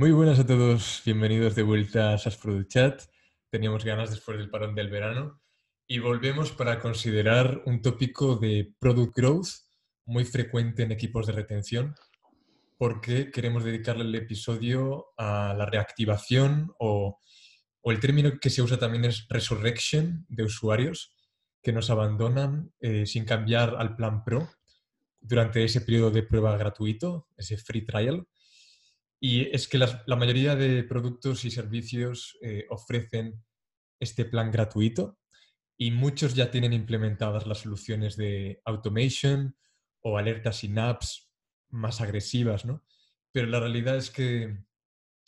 Muy buenas a todos, bienvenidos de vuelta a Chat. Teníamos ganas después del parón del verano y volvemos para considerar un tópico de product growth muy frecuente en equipos de retención porque queremos dedicarle el episodio a la reactivación o, el término que se usa también es resurrection de usuarios que nos abandonan eh, sin cambiar al plan pro durante ese periodo de prueba gratuito, ese free trial y es que la, mayoría de productos y servicios eh, ofrecen este plan gratuito y muchos ya tienen implementadas las soluciones de automation o alertas y apps más agresivas, ¿no? Pero la realidad es que,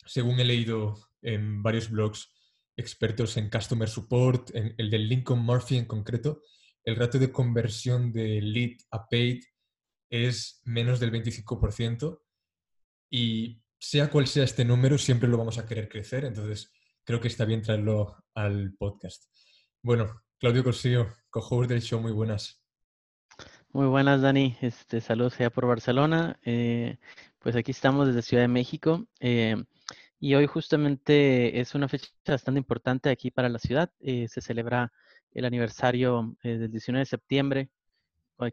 según he leído en varios blogs, expertos en Customer Support, en el de Lincoln Murphy en concreto, el rato de conversión de lead a paid es menos del 25% y sea cual sea este número, siempre lo vamos a querer crecer, entonces creo que está bien traerlo al podcast. Bueno, Claudio Corsillo, cojo del show, muy buenas. Muy buenas, Dani. Este, saludos allá por Barcelona. Eh, pues aquí estamos desde Ciudad de México. Eh, y hoy justamente es una fecha bastante importante aquí para la ciudad. Eh, se celebra el aniversario del 19 de septiembre,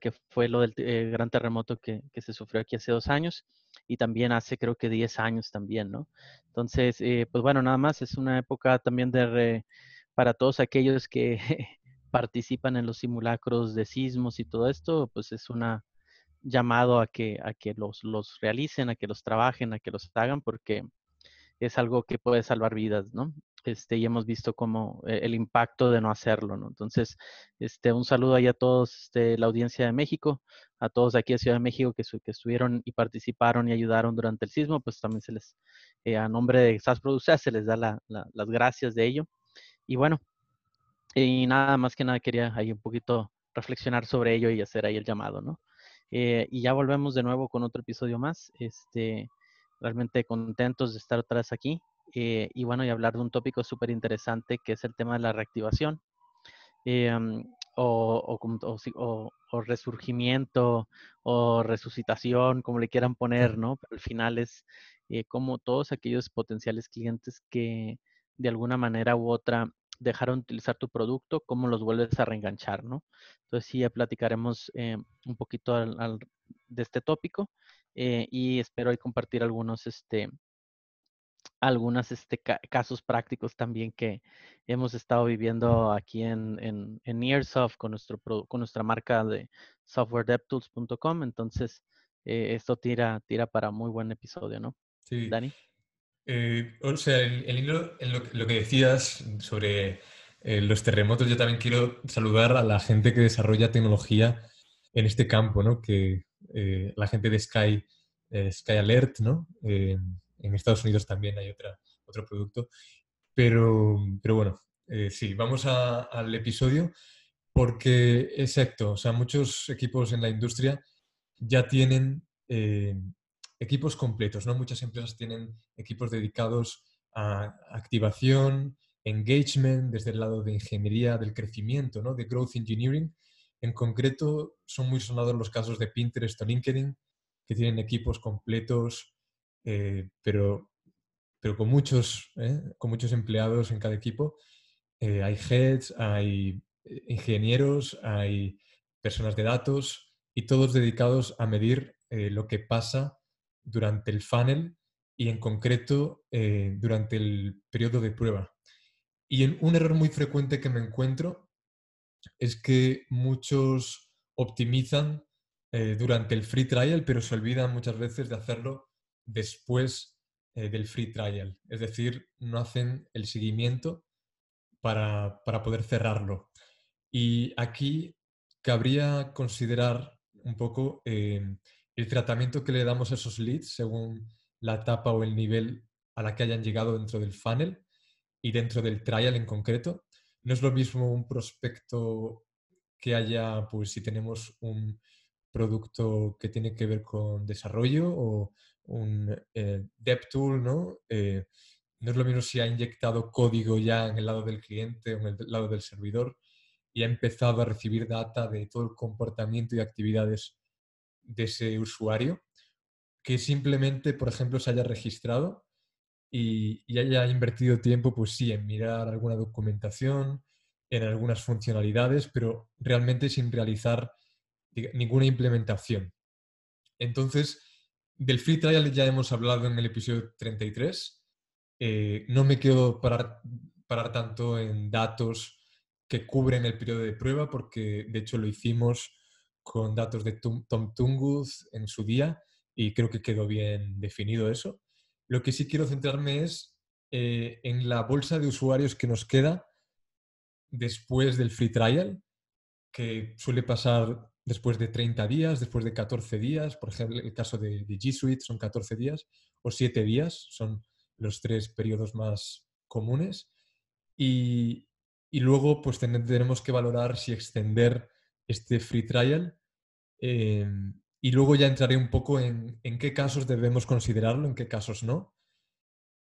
que fue lo del gran terremoto que, que se sufrió aquí hace dos años y también hace creo que 10 años también, ¿no? Entonces, eh, pues bueno, nada más es una época también de para todos aquellos que participan en los simulacros de sismos y todo esto, pues es una llamado a que, a que los, los realicen, a que los trabajen, a que los hagan, porque es algo que puede salvar vidas, ¿no? Este, y hemos visto cómo eh, el impacto de no hacerlo, ¿no? Entonces, este, un saludo ahí a todos, este, la audiencia de México, a todos aquí de Ciudad de México que, estuvieron y participaron y ayudaron durante el sismo, pues también se les, eh, a nombre de SAS Produce, se les da las gracias de ello. Y bueno, y nada más que nada quería ahí un poquito reflexionar sobre ello y hacer ahí el llamado, ¿no? Eh, y ya volvemos de nuevo con otro episodio más. Este, realmente contentos de estar otra vez aquí eh, y bueno, y hablar de un tópico súper interesante que es el tema de la reactivación em, o, resurgimiento o resucitación, como le quieran poner, ¿no? al final es eh, como todos aquellos potenciales clientes que de alguna manera u otra dejaron utilizar tu producto, cómo los vuelves a reenganchar, ¿no? Entonces sí, ya platicaremos eh, un poquito de este tópico eh, y espero compartir algunos, este, algunas este, casos prácticos también que hemos estado viviendo aquí en, en, con, nuestro, con nuestra marca de softwaredevtools.com. Entonces, eh, esto tira, tira para muy buen episodio, ¿no? Sí. Dani. Eh, o sea, el, en lo, que decías sobre eh, los terremotos, yo también quiero saludar a la gente que desarrolla tecnología en este campo, ¿no? Que eh, la gente de Sky, Sky Alert, ¿no? en Estados Unidos también hay otra, otro producto. Pero, pero bueno, sí, vamos al episodio porque, exacto, o sea, muchos equipos en la industria ya tienen equipos completos, ¿no? Muchas empresas tienen equipos dedicados a activación, engagement, desde el lado de ingeniería del crecimiento, ¿no? De growth engineering. En concreto, son muy sonados los casos de Pinterest o LinkedIn, que tienen equipos completos, eh, pero, pero con, muchos, ¿eh? con muchos empleados en cada equipo. Eh, hay heads, hay ingenieros, hay personas de datos y todos dedicados a medir lo que pasa durante el funnel y en concreto eh, durante el periodo de prueba. Y un error muy frecuente que me encuentro es que muchos optimizan eh, durante el free trial, pero se olvidan muchas veces de hacerlo después eh, del free trial. Es decir, no hacen el seguimiento para, para poder cerrarlo. Y aquí cabría considerar un poco el tratamiento que le damos a esos leads según la etapa o el nivel a la que hayan llegado dentro del funnel y dentro del trial en concreto. No es lo mismo un prospecto que haya, pues si tenemos un producto que tiene que ver con desarrollo o un eh, dev tool, ¿no? Eh, no es lo mismo si ha inyectado código ya en el lado del cliente o en el lado del servidor y ha empezado a recibir data de todo el comportamiento y actividades de ese usuario que simplemente, por ejemplo, se haya registrado y, y, haya invertido tiempo, pues sí, en mirar alguna documentación, en algunas funcionalidades, pero realmente sin realizar ninguna implementación. Entonces, del free trial ya hemos hablado en el episodio 33. Eh, no me quedo parar, parar tanto en datos que cubren el periodo de prueba, porque de hecho lo hicimos con datos de Tom Tunguz en su día y creo que quedó bien definido eso. Lo que sí quiero centrarme es eh, en la bolsa de usuarios que nos queda después del free trial, que suele pasar después de 30 días, después de 14 días, por ejemplo, el caso de, G Suite son 14 días o 7 días, son los tres periodos más comunes. Y, y luego pues tenemos que valorar si extender este free trial Em, y luego ya entraré un poco en, qué casos debemos considerarlo, en qué casos no.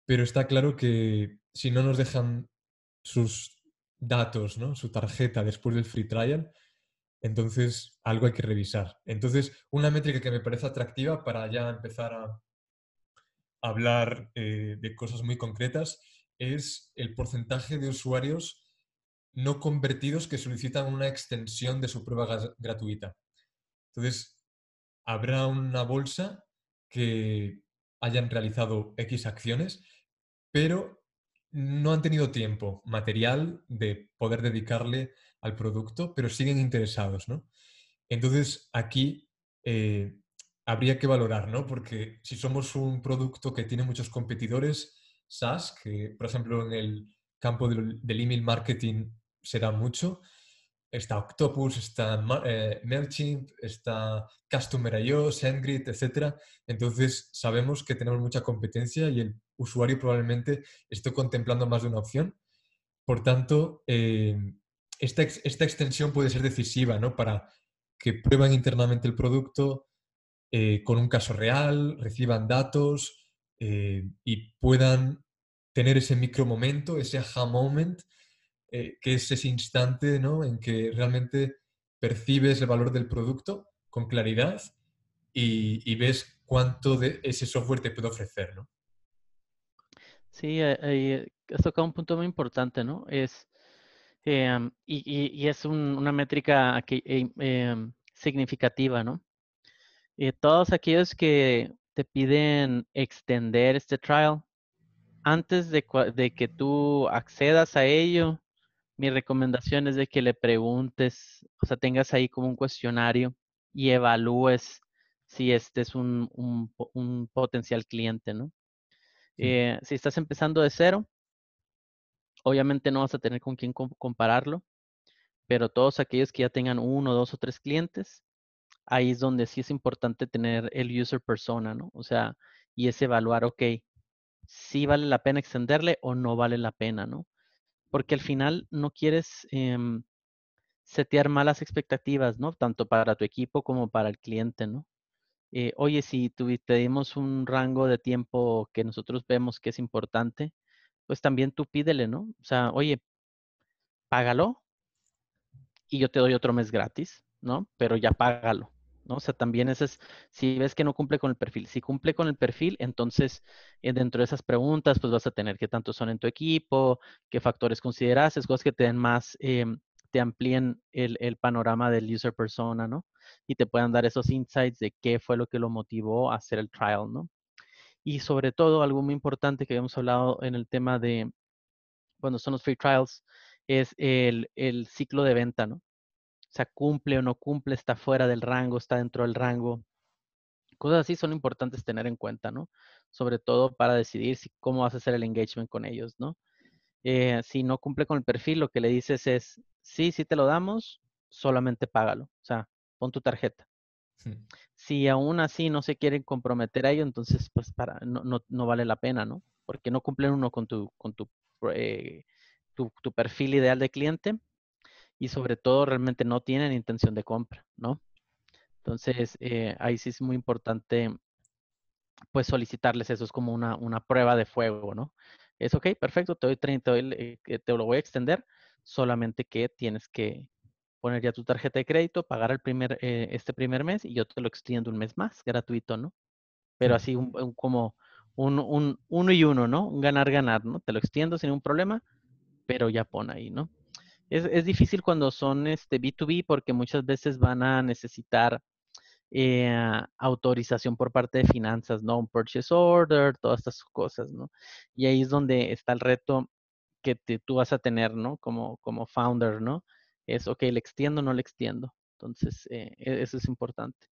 Pero está claro que si no nos dejan sus datos, ¿no? su tarjeta después del free trial, entonces algo hay que revisar. Entonces, una métrica que me parece atractiva para ya empezar a hablar eh, de cosas muy concretas es el porcentaje de usuarios no convertidos que solicitan una extensión de su prueba gratuita. Entonces, habrá una bolsa que hayan realizado X acciones, pero no han tenido tiempo material de poder dedicarle al producto, pero siguen interesados, Entonces, aquí eh, habría que valorar, Porque si somos un producto que tiene muchos competidores, SaaS, que por ejemplo en el campo del, del email marketing será mucho, está Octopus, está eh, MailChimp, está Customer.io, SendGrid, etc. Entonces sabemos que tenemos mucha competencia y el usuario probablemente esté contemplando más de una opción. Por tanto, em, esta, extensión puede ser decisiva para que prueben internamente el producto eh, con un caso real, reciban datos eh, y puedan tener ese micro momento, ese aha moment eh, que es ese instante ¿no? en que realmente percibes el valor del producto con claridad y, ves cuánto de ese software te puede ofrecer. ¿no? Sí, eh, eh has tocado un punto muy importante, ¿no? Es, em, y, es una métrica em, em, significativa, ¿no? Eh, todos aquellos que te piden extender este trial, antes de, que tú accedas a ello, mi recomendación es de que le preguntes, o sea, tengas ahí como un cuestionario y evalúes si este es un, un, potencial cliente, ¿no? Eh, si estás empezando de cero, obviamente no vas a tener con quién compararlo, pero todos aquellos que ya tengan uno, dos o tres clientes, ahí es donde sí es importante tener el user persona, ¿no? O sea, y es evaluar, ok, si vale la pena extenderle o no vale la pena, ¿no? porque al final no quieres em, setear malas expectativas, ¿no? Tanto para tu equipo como para el cliente, ¿no? Eh, oye, si te dimos un rango de tiempo que nosotros vemos que es importante, pues también tú pídele, ¿no? O sea, oye, págalo y yo te doy otro mes gratis, ¿no? Pero ya págalo. O sea, también ese es, si ves que no cumple con el perfil, si cumple con el perfil, entonces eh, dentro de esas preguntas, pues vas a tener qué tanto son en tu equipo, qué factores consideras, es cosas que te den más, em, te amplíen el, panorama del user persona, ¿no? Y te puedan dar esos insights de qué fue lo que lo motivó a hacer el trial, ¿no? Y sobre todo, algo muy importante que habíamos hablado en el tema de, bueno, son los free trials, es el ciclo de venta, ¿no? cumple o no cumple, está fuera del rango, está dentro del rango. Cosas así son importantes tener en cuenta, ¿no? Sobre todo para decidir si, cómo vas a hacer el engagement con ellos, ¿no? Eh, si no cumple con el perfil, lo que le dices es, sí, sí te lo damos, solamente págalo, o sea, pon tu tarjeta. Si aún así no se quieren comprometer a ello, entonces pues para, no, vale la pena, ¿no? Porque no cumplen uno con tu, con tu, eh, tu perfil ideal de cliente y sobre todo realmente no tienen intención de compra, ¿no? Entonces, eh, ahí sí es muy importante pues solicitarles eso, es como una, prueba de fuego, ¿no? Es ok, perfecto, te, doy, 30, eh, te lo voy a extender, solamente que tienes que poner ya tu tarjeta de crédito, pagar el primer, eh, este primer mes y yo te lo extiendo un mes más, gratuito, ¿no? Pero así como un, un, uno y uno, ¿no? Un ganar, ganar, ¿no? Te lo extiendo sin ningún problema, pero ya pon ahí, ¿no? Es, es difícil cuando son este B2B porque muchas veces van a necesitar eh, autorización por parte de finanzas, ¿no? Un purchase order, todas estas cosas, ¿no? Y ahí es donde está el reto que tú vas a tener, ¿no? Como, como founder, ¿no? Es, ok, ¿le extiendo o no le extiendo? Entonces, eh, e, eso es importante.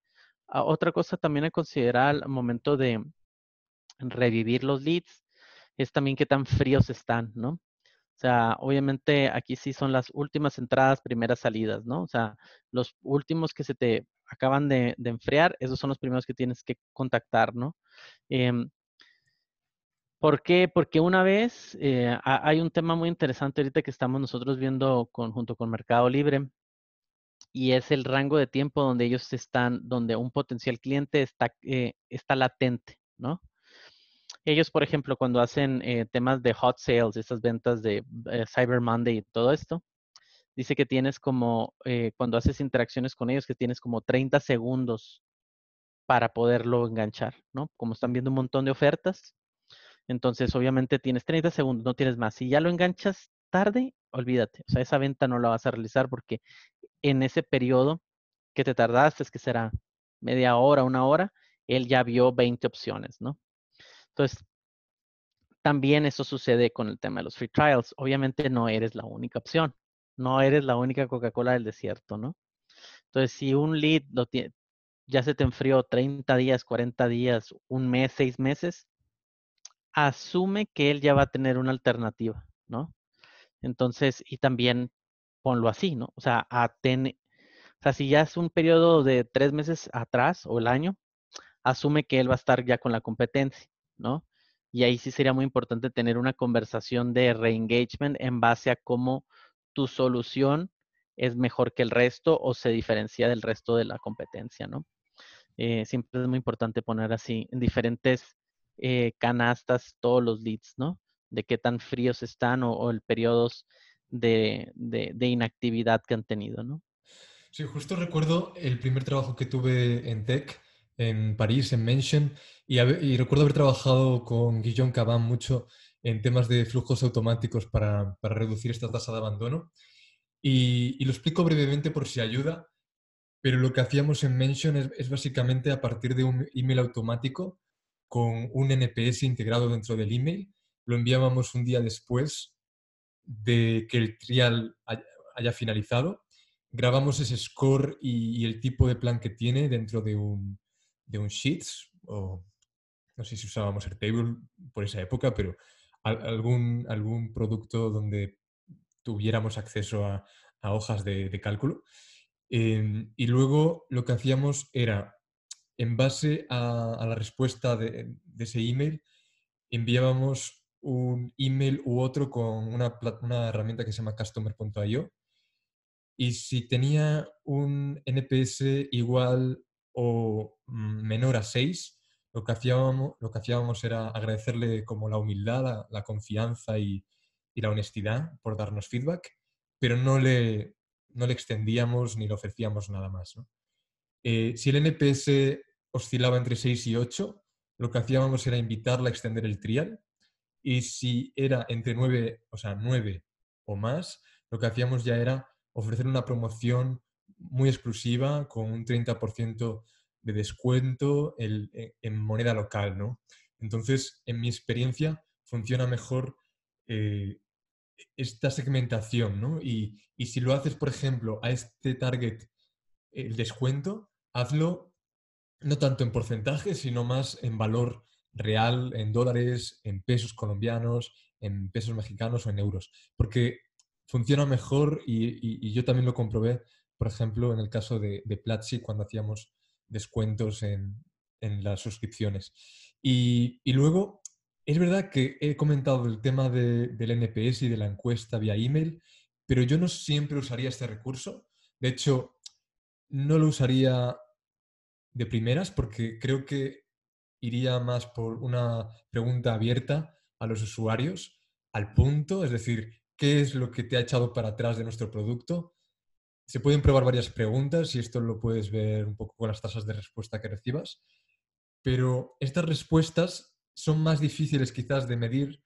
Ah, otra cosa también a considerar al momento de revivir los leads es también qué tan fríos están, ¿no? O sea, obviamente aquí sí son las últimas entradas, primeras salidas, ¿no? O sea, los últimos que se te acaban de, enfriar, esos son los primeros que tienes que contactar, ¿no? Em, ¿Por qué? Porque una vez eh, hay un tema muy interesante ahorita que estamos nosotros viendo junto con Mercado Libre y es el rango de tiempo donde ellos están, donde un potencial cliente está, eh, está latente, ¿no? Ellos, por ejemplo, cuando hacen eh, temas de hot sales, esas ventas de eh, Cyber Monday y todo esto, dice que tienes como, eh, cuando haces interacciones con ellos, que tienes como 30 segundos para poderlo enganchar, ¿no? Como están viendo un montón de ofertas, entonces obviamente tienes 30 segundos, no tienes más. Si ya lo enganchas tarde, olvídate, o sea, esa venta no la vas a realizar porque en ese periodo que te tardaste, que será media hora, una hora, él ya vio 20 opciones, ¿no? Entonces, también eso sucede con el tema de los free trials. Obviamente no eres la única opción, no eres la única Coca-Cola del desierto, ¿no? Entonces, si un lead ya se te enfrió 30 días, 40 días, un mes, seis meses, asume que él ya va a tener una alternativa, ¿no? Entonces, y también ponlo así, ¿no? O sea, o sea, si ya es un periodo de tres meses atrás o el año, asume que él va a estar ya con la competencia. ¿no? Y ahí sí sería muy importante tener una conversación de reengagement en base a cómo tu solución es mejor que el resto o se diferencia del resto de la competencia, ¿no? Eh, siempre es muy importante poner así en diferentes eh, canastas todos los leads, ¿no? De qué tan fríos están o, el periodos de, de, inactividad que han tenido, ¿no? Sí, justo recuerdo el primer trabajo que tuve en Tech en París, en Mention, y, recuerdo haber trabajado con Guillaume Caban mucho en temas de flujos automáticos para, para reducir esta tasa de abandono. Y, lo explico brevemente por si ayuda, pero lo que hacíamos en Mention es, básicamente a partir de un email automático con un NPS integrado dentro del email, lo enviábamos un día después de que el trial haya, finalizado, grabamos ese score y el tipo de plan que tiene dentro de un, de un Sheets, o no sé si usábamos Airtable por esa época, pero algún, algún producto donde tuviéramos acceso a, hojas de, cálculo. Em, y luego lo que hacíamos era, en base a, la respuesta de, ese email, enviábamos un email u otro con una, una herramienta que se llama customer.io. Y si tenía un NPS igual o mm, menor a 6, lo que hacíamos, lo que hacíamos era agradecerle como la humildad, la, confianza y, la honestidad por darnos feedback, pero no le, le extendíamos ni le ofrecíamos nada más. Eh, si el NPS oscilaba entre 6 y 8, lo que hacíamos era invitarla a extender el trial y si era entre 9, o sea, 9 o más, lo que hacíamos ya era ofrecer una promoción muy exclusiva, con un 30% de descuento eh, en moneda local, ¿no? Entonces, en mi experiencia, funciona mejor eh, esta segmentación, ¿no? Y, si lo haces, por ejemplo, a este target el descuento, hazlo no tanto en porcentaje, sino más en valor real, en dólares, en pesos colombianos, en pesos mexicanos o en euros, porque funciona mejor y yo también lo comprobé por ejemplo, en el caso de, Platzi, cuando hacíamos descuentos en, las suscripciones. Y, luego, es verdad que he comentado el tema del NPS y de la encuesta vía email, pero yo no siempre usaría este recurso. De hecho, no lo usaría de primeras porque creo que iría más por una pregunta abierta a los usuarios, al punto, es decir, qué es lo que te ha echado para atrás de nuestro producto, se pueden probar varias preguntas y esto lo puedes ver un poco con las tasas de respuesta que recibas, pero estas respuestas son más difíciles quizás de medir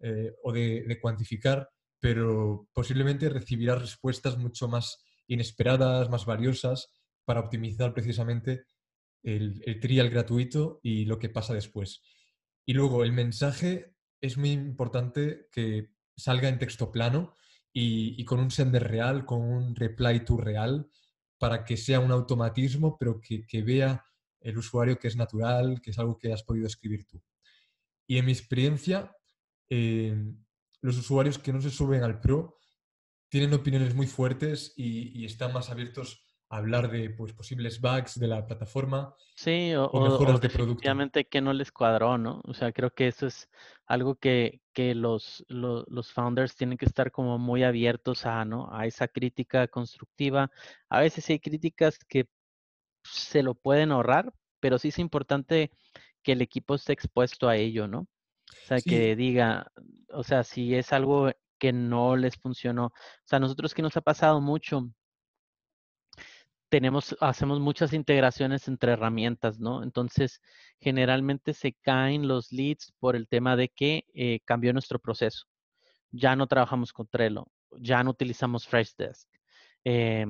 eh, o de, cuantificar, pero posiblemente recibirás respuestas mucho más inesperadas, más valiosas, para optimizar precisamente el, el trial gratuito y lo que pasa después. Y luego, el mensaje es muy importante que salga en texto plano y, con un sender real, con un reply to real, para que sea un automatismo, pero que, vea el usuario que es natural, que es algo que has podido escribir tú. Y en mi experiencia, eh, los usuarios que no se suben al Pro tienen opiniones muy fuertes y están más abiertos hablar de pues, posibles bugs de la plataforma. Sí, o, mejoras de definitivamente que no les cuadró, ¿no? O sea, creo que eso es algo que, que los, los, founders tienen que estar como muy abiertos a, ¿no? A esa crítica constructiva. A veces hay críticas que se lo pueden ahorrar, pero sí es importante que el equipo esté expuesto a ello, ¿no? O sea, que diga, o sea, si es algo que no les funcionó. O sea, a nosotros que nos ha pasado mucho, hacemos muchas integraciones entre herramientas, ¿no? Entonces, generalmente se caen los leads por el tema de que eh, cambió nuestro proceso. Ya no trabajamos con Trello, ya no utilizamos Freshdesk. Eh,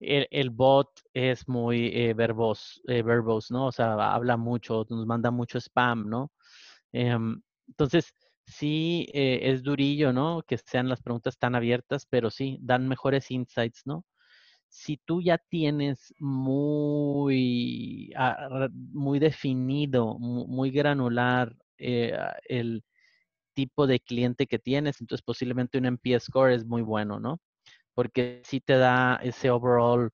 el, bot es muy eh, verbos, eh, verbos, ¿no? O sea, habla mucho, nos manda mucho spam, ¿no? Em, entonces, sí, eh, es durillo, ¿no? Que sean las preguntas tan abiertas, pero sí, dan mejores insights, ¿no? si tú ya tienes muy, ah, muy definido, muy granular eh, el tipo de cliente que tienes, entonces posiblemente un MPS score es muy bueno, ¿no? Porque sí te da ese overall mm.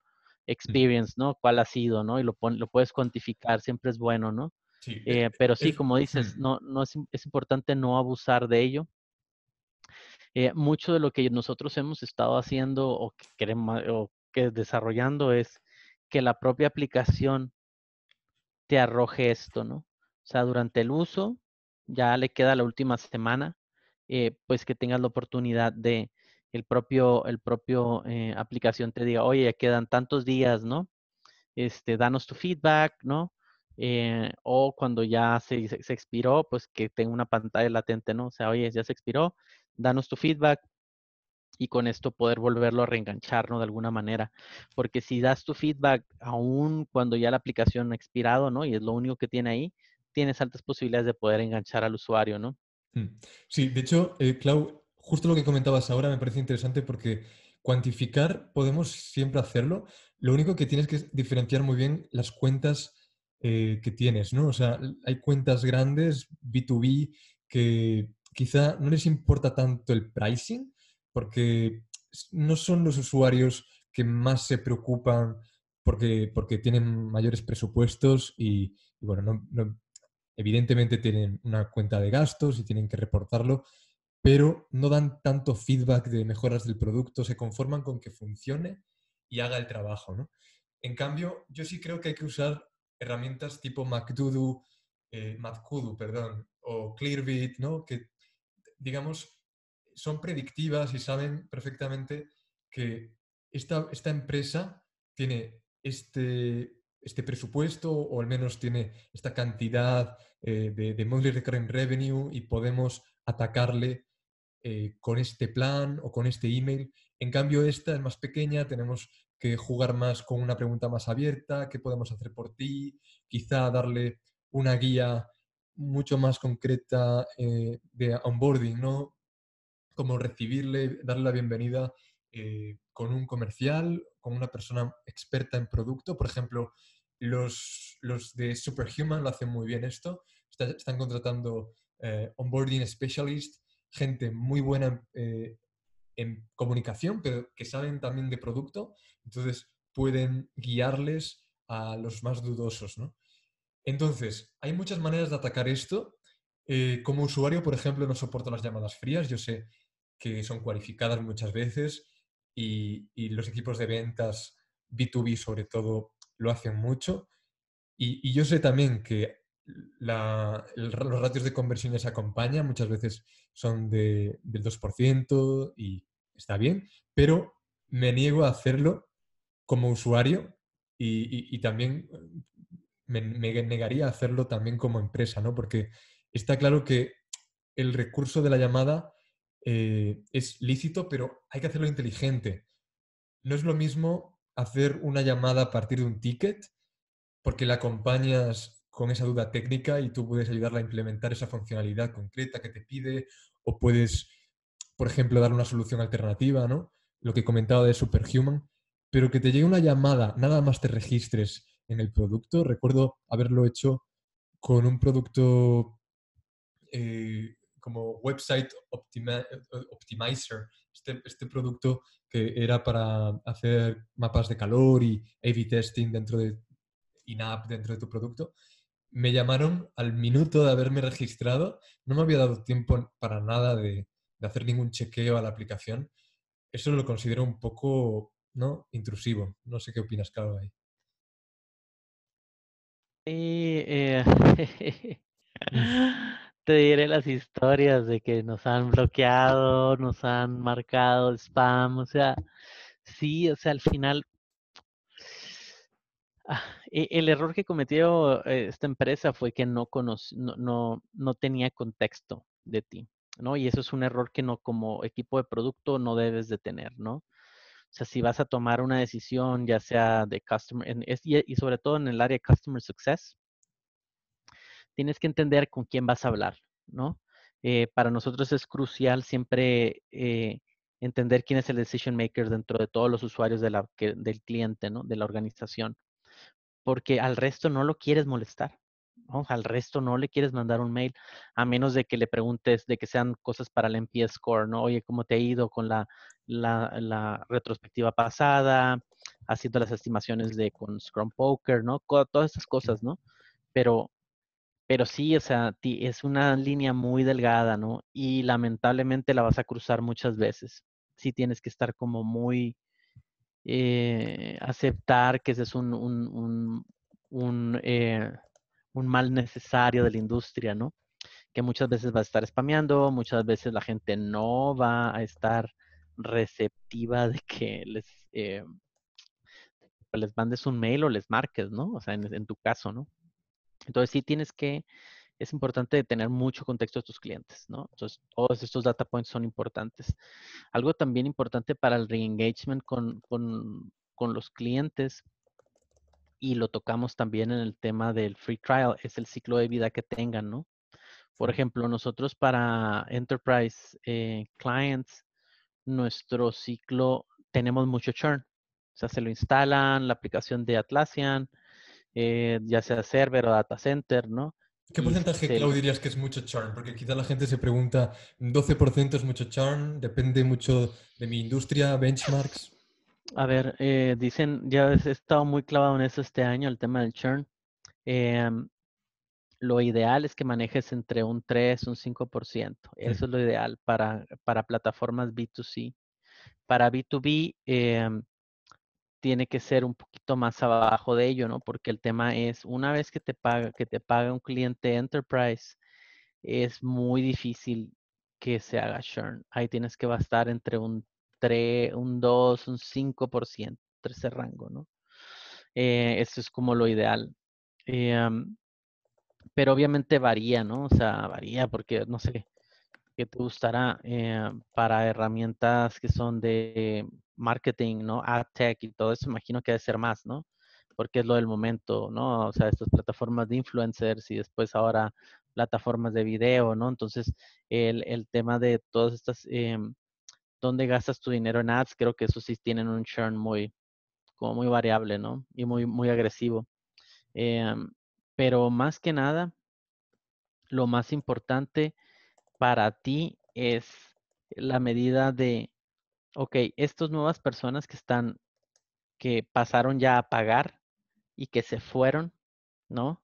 experience, ¿no? ¿Cuál ha sido, ¿no? Y lo, lo puedes cuantificar, siempre es bueno, ¿no? E, eh, pero e, sí, como e, dices, mm. no, no es, importante no abusar de ello. Eh, mucho de lo que nosotros hemos estado haciendo o, que queremos, que desarrollando es que la propia aplicación te arroje esto, ¿no? O sea, durante el uso, ya le queda la última semana, eh, pues que tengas la oportunidad de el propio, el propio eh, aplicación te diga, oye, ya quedan tantos días, ¿no? Este, danos tu feedback, ¿no? Eh, o cuando ya se, se, expiró, pues que tenga una pantalla latente, ¿no? O sea, oye, ya se expiró, danos tu feedback, y con esto poder volverlo a reenganchar de alguna manera. Porque si das tu feedback aún cuando ya la aplicación ha expirado, ¿no? Y es lo único que tiene ahí, tienes altas posibilidades de poder enganchar al usuario, ¿no? Mm. Sí, de hecho, eh, Clau, justo lo que comentabas ahora me parece interesante porque cuantificar podemos siempre hacerlo. Lo único que tienes que diferenciar muy bien las cuentas eh, que tienes, ¿no? O sea, hay cuentas grandes, B2B, que quizá no les importa tanto el pricing, porque no son los usuarios que más se preocupan porque, porque tienen mayores presupuestos y, bueno, evidentemente tienen una cuenta de gastos y tienen que reportarlo, pero no dan tanto feedback de mejoras del producto, se conforman con que funcione y haga el trabajo. ¿no? En cambio, yo sí creo que hay que usar herramientas tipo MacDoodoo, eh, perdón, o Clearbit, ¿no? que digamos son predictivas y saben perfectamente que esta, esta empresa tiene este, este presupuesto o al menos tiene esta cantidad eh, de, de monthly recurring revenue y podemos atacarle eh, con este plan o con este email. En cambio, esta es más pequeña, tenemos que jugar más con una pregunta más abierta, qué podemos hacer por ti, quizá darle una guía mucho más concreta eh, de onboarding, ¿no? como recibirle, darle la bienvenida eh, con un comercial, con una persona experta en producto. Por ejemplo, los, de Superhuman lo hacen muy bien esto. están contratando eh, onboarding specialist, gente muy buena eh, en comunicación, pero que saben también de producto. Entonces pueden guiarles a los más dudosos. Entonces, hay muchas maneras de atacar esto. como usuario, por ejemplo, no soporto las llamadas frías. Yo sé que son cualificadas muchas veces y, los equipos de ventas B2B sobre todo lo hacen mucho. Y, yo sé también que los ratios de conversión acompañan, muchas veces son del 2% y está bien, pero me niego a hacerlo como usuario y, también eh, me, me, negaría a hacerlo también como empresa, ¿no? Porque está claro que el recurso de la llamada eh, es lícito, pero hay que hacerlo inteligente. No es lo mismo hacer una llamada a partir de un ticket, porque la acompañas con esa duda técnica y tú puedes ayudarla a implementar esa funcionalidad concreta que te pide, o puedes, por ejemplo, dar una solución alternativa, ¿no? Lo que comentaba de Superhuman, pero que te llegue una llamada, nada más te registres en el producto. Recuerdo haberlo hecho con un producto eh, como website optimizer, este, este, producto que era para hacer mapas de calor y A-B testing dentro de INAP dentro de tu producto. Me llamaron al minuto de haberme registrado, no me había dado tiempo para nada de, hacer ningún chequeo a la aplicación. Eso lo considero un poco ¿no? intrusivo. No sé qué opinas, Carlos, ahí. Eh, mm te diré las historias de que nos han bloqueado, nos han marcado spam, o sea, sí, o sea, al final ah, e, el error que cometió eh, esta empresa fue que no, no, no, tenía contexto de ti, ¿no? Y eso es un error que no como equipo de producto no debes de tener, ¿no? O sea, si vas a tomar una decisión, ya sea de customer, y sobre todo en el área de customer success, tienes que entender con quién vas a hablar, ¿no? Eh, para nosotros es crucial siempre eh, entender quién es el decision maker dentro de todos los usuarios del cliente, ¿no? De la organización. Porque al resto no lo quieres molestar. ¿no? Al resto no le quieres mandar un mail, a menos de que le preguntes, de que sean cosas para el MPS Score, ¿no? Oye, ¿cómo te ha ido con la, retrospectiva pasada? Haciendo las estimaciones de con Scrum Poker, ¿no? Todas esas cosas, ¿no? Pero pero sí, o sea, es una línea muy delgada, ¿no? Y lamentablemente la vas a cruzar muchas veces. Sí tienes que estar como muy, eh, aceptar que ese es un, un, eh, un, mal necesario de la industria, ¿no? Que muchas veces va a estar spameando, muchas veces la gente no va a estar receptiva de que les, eh, les mandes un mail o les marques, ¿no? O sea, en tu caso, ¿no? Entonces sí tienes que, es importante tener mucho contexto de tus clientes, ¿no? Entonces todos estos data points son importantes. Algo también importante para el reengagement con, con, los clientes y lo tocamos también en el tema del free trial, es el ciclo de vida que tengan, ¿no? Por ejemplo, nosotros para enterprise eh, clients, nuestro ciclo, tenemos mucho churn. O sea, se lo instalan, la aplicación de Atlassian, eh, ya sea server o data center, ¿no? ¿Qué porcentaje, sí. dirías que es mucho churn? Porque quizá la gente se pregunta, 12% es mucho churn, depende mucho de mi industria, benchmarks. A ver, eh, dicen, ya he estado muy clavado en eso este año, el tema del churn. Em, lo ideal es que manejes entre un 3, un 5%. Eso es lo ideal para, para plataformas B2C. Para B2B, eh, em, tiene que ser un poquito más abajo de ello, ¿no? Porque el tema es, una vez que te paga, que te paga un cliente enterprise, es muy difícil que se haga churn. Ahí tienes que bastar entre un 3, un 2, un 5%, entre ese rango, ¿no? Eh, eso es como lo ideal. Em, pero obviamente varía, ¿no? O sea, varía porque, no sé, qué te gustará eh, para herramientas que son de marketing, ¿no? Ad tech y todo eso, imagino que debe ser más, ¿no? Porque es lo del momento, ¿no? O sea, estas plataformas de influencers y después ahora plataformas de video, ¿no? Entonces, el, tema de todas estas, em, ¿dónde gastas tu dinero en ads? Creo que eso sí tienen un churn muy, como muy variable, ¿no? Y muy, muy agresivo. Em, pero más que nada, lo más importante para ti es la medida de Ok, estas nuevas personas que están, que pasaron ya a pagar y que se fueron, ¿no?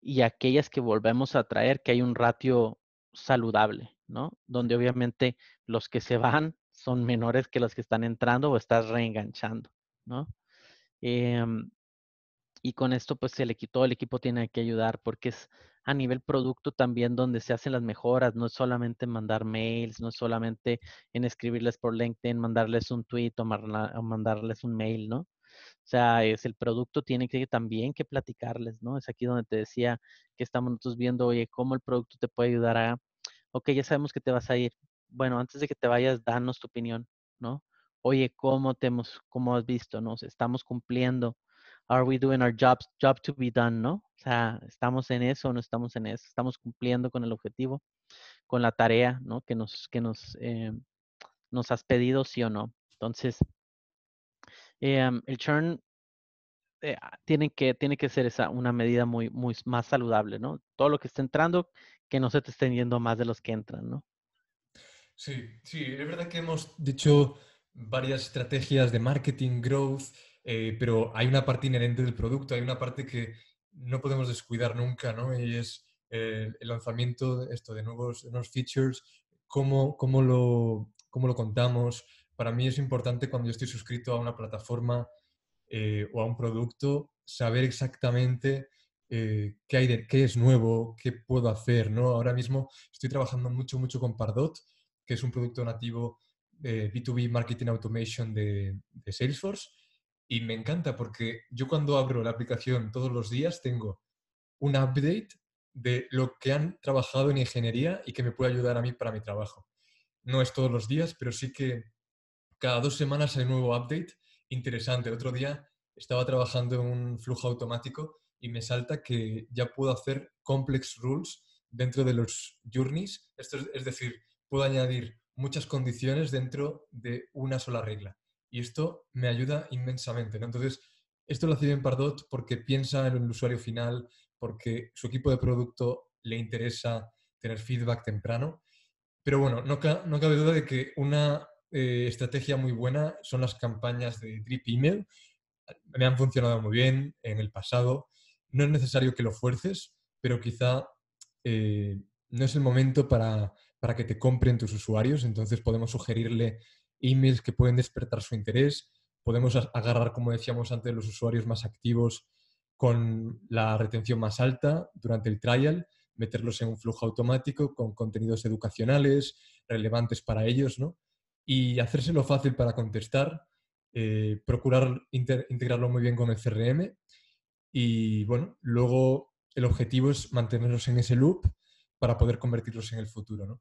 Y aquellas que volvemos a traer, que hay un ratio saludable, ¿no? Donde obviamente los que se van son menores que los que están entrando o estás reenganchando, ¿no? Em, y con esto, pues se le quitó, el equipo tiene que ayudar porque es a nivel producto también donde se hacen las mejoras, no es solamente mandar mails, no es solamente en escribirles por LinkedIn, mandarles un tweet o, mandarles un mail, ¿no? O sea, es el producto tiene que también que platicarles, ¿no? Es aquí donde te decía que estamos nosotros viendo, oye, cómo el producto te puede ayudar a, ok, ya sabemos que te vas a ir. Bueno, antes de que te vayas, danos tu opinión, ¿no? Oye, ¿cómo te hemos, cómo has visto, no? estamos cumpliendo are we doing our jobs, job to be done, ¿no? O sea, estamos en eso o no estamos en eso, estamos cumpliendo con el objetivo, con la tarea, ¿no? Que nos, que nos, eh, nos has pedido, sí o no. Entonces, em, el churn eh, ah, tiene, que, tiene que ser esa, una medida muy, muy más saludable, ¿no? Todo lo que está entrando, que no se te estén yendo más de los que entran, ¿no? Sí, sí, es verdad que hemos dicho varias estrategias de marketing, growth, eh, pero hay una parte inherente del producto, hay una parte que no podemos descuidar nunca, ¿no? Y es el lanzamiento esto, de nuevos, features, cómo, cómo, lo, cómo lo contamos. Para mí es importante cuando yo estoy suscrito a una plataforma eh, o a un producto, saber exactamente eh, qué, hay de, qué es nuevo, qué puedo hacer. ¿no? Ahora mismo estoy trabajando mucho, mucho con Pardot, que es un producto nativo de B2B Marketing Automation de Salesforce. Y me encanta porque yo cuando abro la aplicación todos los días tengo un update de lo que han trabajado en ingeniería y que me puede ayudar a mí para mi trabajo. No es todos los días, pero sí que cada dos semanas hay un nuevo update interesante. otro día estaba trabajando en un flujo automático y me salta que ya puedo hacer complex rules dentro de los journeys. Esto es decir, puedo añadir muchas condiciones dentro de una sola regla. Y esto me ayuda inmensamente. Entonces, esto lo hace bien Pardot porque piensa en el usuario final, porque su equipo de producto le interesa tener feedback temprano. Pero bueno, no, cabe duda de que una eh, estrategia muy buena son las campañas de drip email. Me han funcionado muy bien en el pasado. No es necesario que lo fuerces, pero quizá eh, no es el momento para, para que te compren tus usuarios. Entonces podemos sugerirle emails que pueden despertar su interés. Podemos agarrar, como decíamos antes, los usuarios más activos con la retención más alta durante el trial, meterlos en un flujo automático con contenidos educacionales relevantes para ellos, ¿no? Y hacérselo fácil para contestar, eh, procurar integrarlo muy bien con el CRM y, bueno, luego el objetivo es mantenerlos en ese loop para poder convertirlos en el futuro, ¿no?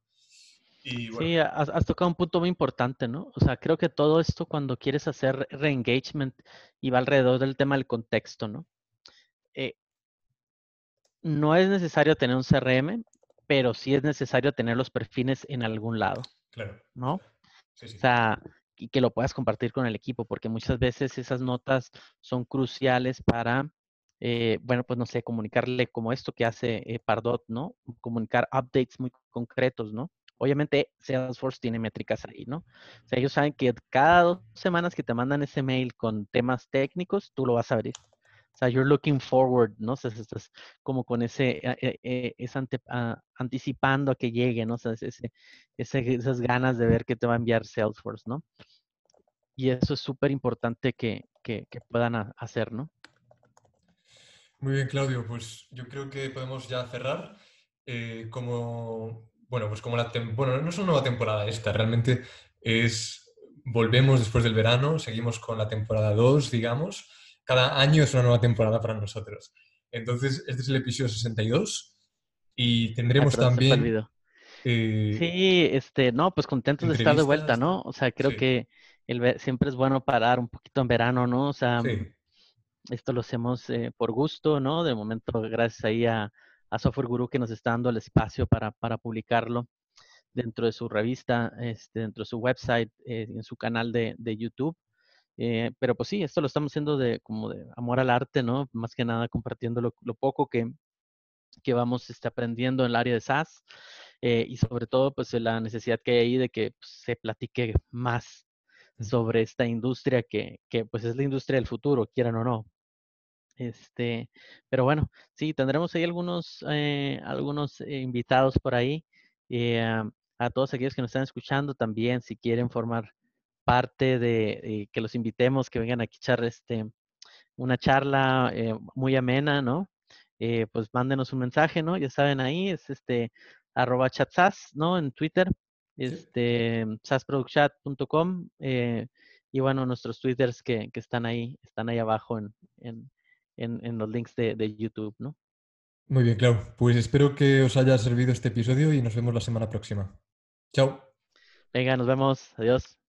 Sí, has, tocado un punto muy importante, ¿no? O sea, creo que todo esto cuando quieres hacer reengagement y va alrededor del tema del contexto, ¿no? Eh, no es necesario tener un CRM, pero sí es necesario tener los perfiles en algún lado. Claro. ¿No? O sea, y que lo puedas compartir con el equipo, porque muchas veces esas notas son cruciales para, eh, bueno, pues no sé, comunicarle como esto que hace eh, Pardot, ¿no? Comunicar updates muy concretos, ¿no? Obviamente Salesforce tiene métricas ahí, ¿no? O sea, ellos saben que cada dos semanas que te mandan ese mail con temas técnicos, tú lo vas a abrir. O sea, you're looking forward, ¿no? O sea, estás como con ese, eh, eh, eh, es ah, anticipando a que llegue, ¿no? O sea, ese, esas ganas de ver que te va a enviar Salesforce, ¿no? Y eso es súper importante que, que, puedan hacer, ¿no? Muy bien, Claudio. Pues yo creo que podemos ya cerrar. como bueno, pues como la bueno, no es una nueva temporada esta, realmente es, volvemos después del verano, seguimos con la temporada 2, digamos, cada año es una nueva temporada para nosotros. Entonces, este es el episodio 62 y tendremos también... Eh, sí, este, no, pues contentos de estar de vuelta, ¿no? O sea, creo que siempre es bueno parar un poquito en verano, ¿no? O sea, esto lo hacemos eh, por gusto, ¿no? De momento, gracias ahí a a Software Guru que nos está dando el espacio para, publicarlo dentro de su revista, este, dentro de su website, eh, en su canal de, YouTube. Eh, pero pues sí, esto lo estamos haciendo de como de amor al arte, ¿no? Más que nada compartiendo lo, poco que, vamos este, aprendiendo en el área de SaaS eh, y sobre todo pues la necesidad que hay ahí de que pues, se platique más sobre esta industria que, que, pues es la industria del futuro, quieran o no. Este, pero bueno, sí, tendremos ahí algunos, eh, algunos eh, invitados por ahí. Eh, a todos aquellos que nos están escuchando también, si quieren formar parte de que los invitemos, que vengan aquí a echar este, una charla muy amena, ¿no? pues mándenos un mensaje, ¿no? Ya saben ahí, es este arroba ¿no? En Twitter, este sasproductchat.com y bueno, nuestros twitters que, que, están ahí, están ahí abajo en, en, en, en los links de, de YouTube, ¿no? Muy bien, claro. Pues espero que os haya servido este episodio y nos vemos la semana próxima. Chao. Venga, nos vemos. Adiós.